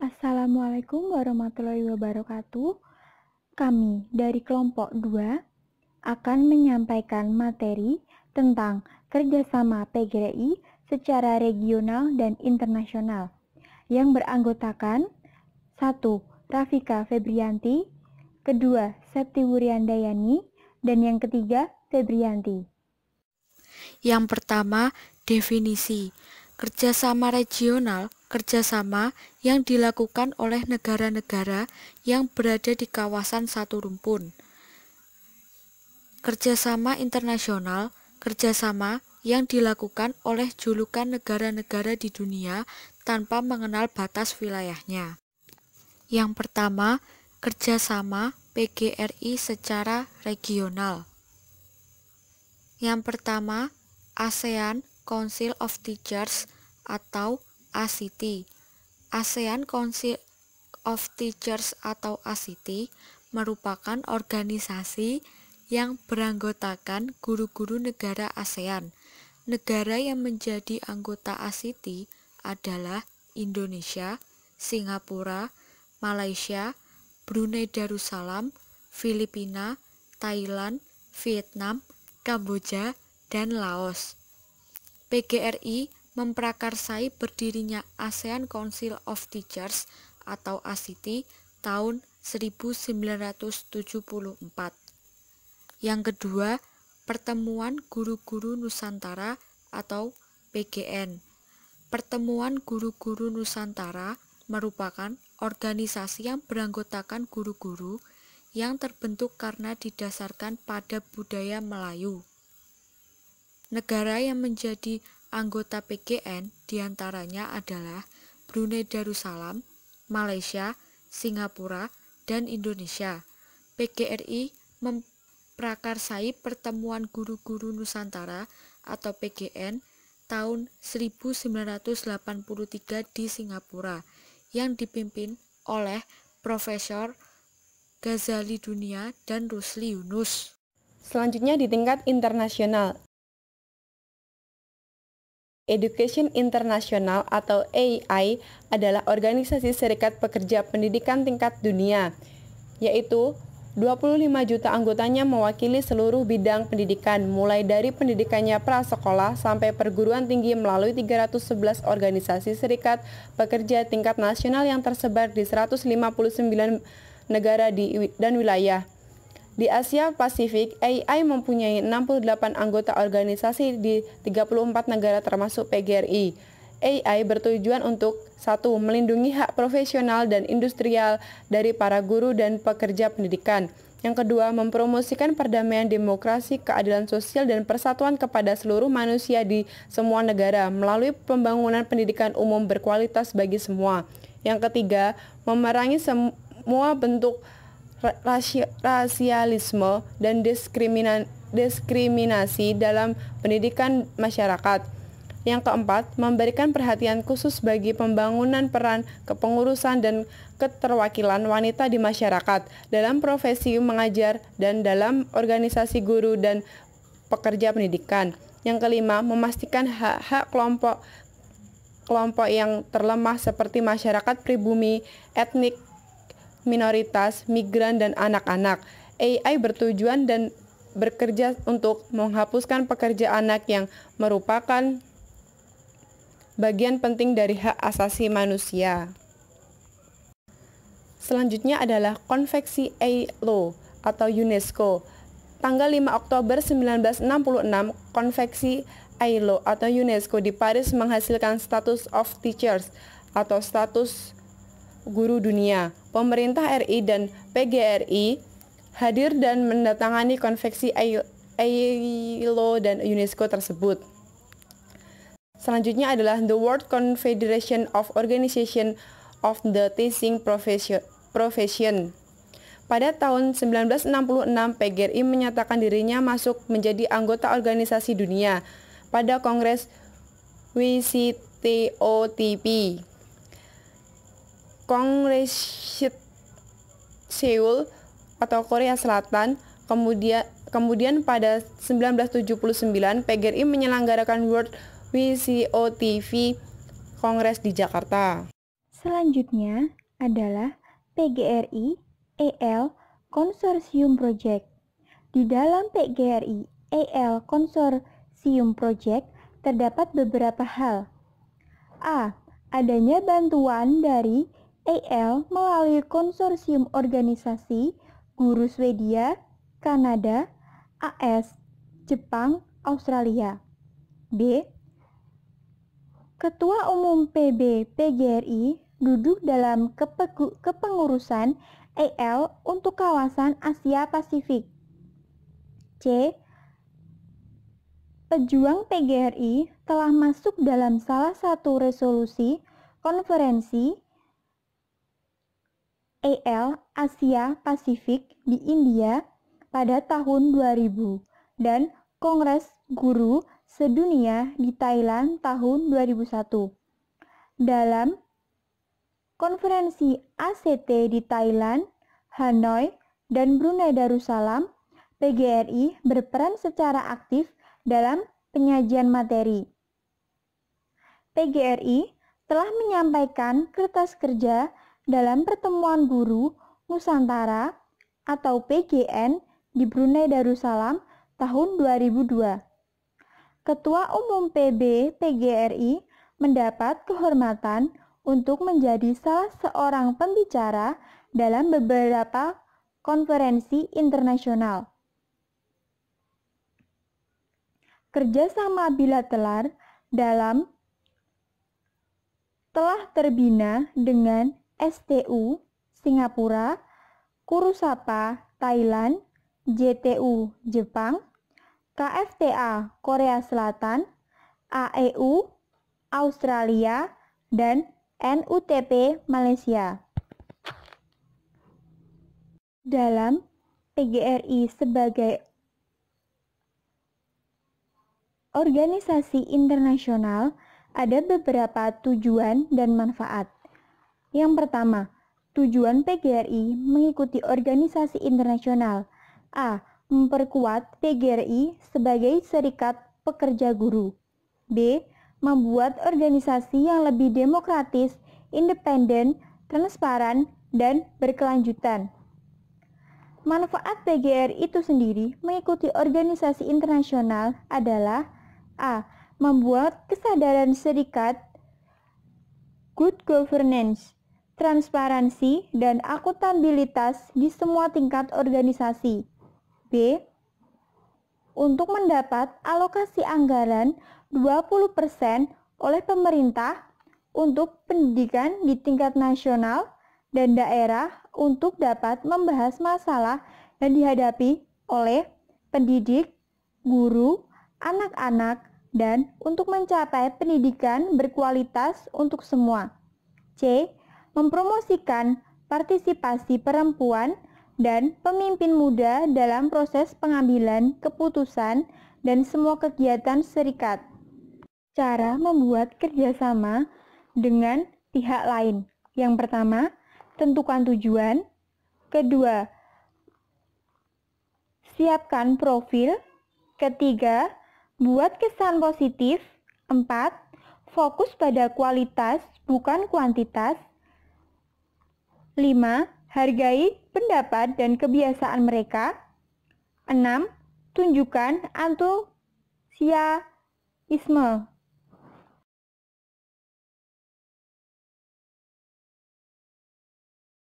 Assalamualaikum warahmatullahi wabarakatuh. Kami dari kelompok 2 akan menyampaikan materi tentang kerjasama PGRI secara regional dan internasional yang beranggotakan 1. Rafika Febrianti, kedua Septi Wuryandayani, dan yang ketiga Febrianti. Yang pertama, definisi. Kerjasama regional kerjasama yang dilakukan oleh negara-negara yang berada di kawasan satu rumpun. Kerjasama internasional, kerjasama yang dilakukan oleh julukan negara-negara di dunia tanpa mengenal batas wilayahnya. Yang pertama, kerjasama PGRI secara regional. Yang pertama, ASEAN Council of Teachers atau ACT. ASEAN Council of Teachers atau ACT merupakan organisasi yang beranggotakan guru-guru negara ASEAN. Negara yang menjadi anggota ACT adalah Indonesia, Singapura, Malaysia, Brunei Darussalam, Filipina, Thailand, Vietnam, Kamboja, dan Laos. PGRI memprakarsai berdirinya ASEAN Council of Teachers atau ACT tahun 1974. Yang kedua, Pertemuan Guru-Guru Nusantara atau PGN. Pertemuan Guru-Guru Nusantara merupakan organisasi yang beranggotakan guru-guru yang terbentuk karena didasarkan pada budaya Melayu. Negara yang menjadi Anggota PGN diantaranya adalah Brunei Darussalam, Malaysia, Singapura, dan Indonesia. PGRI memprakarsai Pertemuan Guru-Guru Nusantara atau PGN tahun 1983 di Singapura yang dipimpin oleh Profesor Ghazali Dunia dan Rusli Yunus. Selanjutnya di tingkat internasional, Education International atau AI adalah organisasi serikat pekerja pendidikan tingkat dunia, yaitu 25 juta anggotanya mewakili seluruh bidang pendidikan, mulai dari pendidikannya prasekolah sampai perguruan tinggi melalui 311 organisasi serikat pekerja tingkat nasional yang tersebar di 159 negara dan wilayah. Di Asia Pasifik, AI mempunyai 68 anggota organisasi di 34 negara termasuk PGRI. AI bertujuan untuk satu melindungi hak profesional dan industrial dari para guru dan pekerja pendidikan. Yang kedua, mempromosikan perdamaian demokrasi, keadilan sosial, dan persatuan kepada seluruh manusia di semua negara melalui pembangunan pendidikan umum berkualitas bagi semua. Yang ketiga, memerangi semua bentuk rasialisme dan diskriminasi dalam pendidikan masyarakat. Yang keempat, memberikan perhatian khusus bagi pembangunan peran kepengurusan dan keterwakilan wanita di masyarakat dalam profesi mengajar dan dalam organisasi guru dan pekerja pendidikan. Yang kelima, memastikan hak-hak kelompok kelompok yang terlemah seperti masyarakat pribumi, etnik, minoritas, migran, dan anak-anak. AI bertujuan dan bekerja untuk menghapuskan pekerja anak yang merupakan bagian penting dari hak asasi manusia. Selanjutnya adalah Konveksi ILO atau UNESCO. Tanggal 5 Oktober 1966, Konveksi ILO atau UNESCO di Paris menghasilkan status of teachers atau status guru dunia pemerintah RI dan PGRI hadir dan mendatangani konveksi ILO dan UNESCO tersebut. Selanjutnya adalah The World Confederation of Organization of the Teaching Profession. Pada tahun 1966, PGRI menyatakan dirinya masuk menjadi anggota organisasi dunia pada Kongres WCTOTP. Kongresit Seoul atau Korea Selatan. Kemudian kemudian pada 1979 PGRI menyelenggarakan World WCO TV Kongres di Jakarta. Selanjutnya adalah PGRI EL Consortium Project. Di dalam PGRI EL Consortium Project terdapat beberapa hal. A. Adanya bantuan dari AL melalui konsorsium organisasi guru Swedia, Kanada, AS, Jepang, Australia. B. Ketua Umum PB PGRI duduk dalam kepengurusan AL untuk kawasan Asia Pasifik. C. Pejuang PGRI telah masuk dalam salah satu resolusi konferensi AL Asia Pasifik di India pada tahun 2000 dan Kongres Guru Sedunia di Thailand tahun 2001. Dalam konferensi ACT di Thailand, Hanoi, dan Brunei Darussalam, PGRI berperan secara aktif dalam penyajian materi. PGRI telah menyampaikan kertas kerja dalam pertemuan guru Nusantara atau PGN di Brunei Darussalam tahun 2002. Ketua Umum PB PGRI mendapat kehormatan untuk menjadi salah seorang pembicara dalam beberapa konferensi internasional. Kerjasama bilateral dalam telah terbina dengan STU Singapura, Kurusapa Thailand, JTU Jepang, KFTA Korea Selatan, AEU Australia, dan NUTP Malaysia. Dalam PGRI sebagai organisasi internasional, ada beberapa tujuan dan manfaat. Yang pertama, tujuan PGRI mengikuti organisasi internasional. A. Memperkuat PGRI sebagai serikat pekerja guru. B. Membuat organisasi yang lebih demokratis, independen, transparan, dan berkelanjutan. Manfaat PGRI itu sendiri mengikuti organisasi internasional adalah A. Membuat kesadaran serikat good governance transparansi, dan akuntabilitas di semua tingkat organisasi. B. Untuk mendapat alokasi anggaran 20% oleh pemerintah untuk pendidikan di tingkat nasional dan daerah untuk dapat membahas masalah yang dihadapi oleh pendidik, guru, anak-anak, dan untuk mencapai pendidikan berkualitas untuk semua. C mempromosikan partisipasi perempuan dan pemimpin muda dalam proses pengambilan keputusan dan semua kegiatan serikat. Cara membuat kerjasama dengan pihak lain. Yang pertama, tentukan tujuan. Kedua, siapkan profil. Ketiga, buat kesan positif. Empat, fokus pada kualitas bukan kuantitas. 5. Hargai pendapat dan kebiasaan mereka. 6. Tunjukkan antusiasme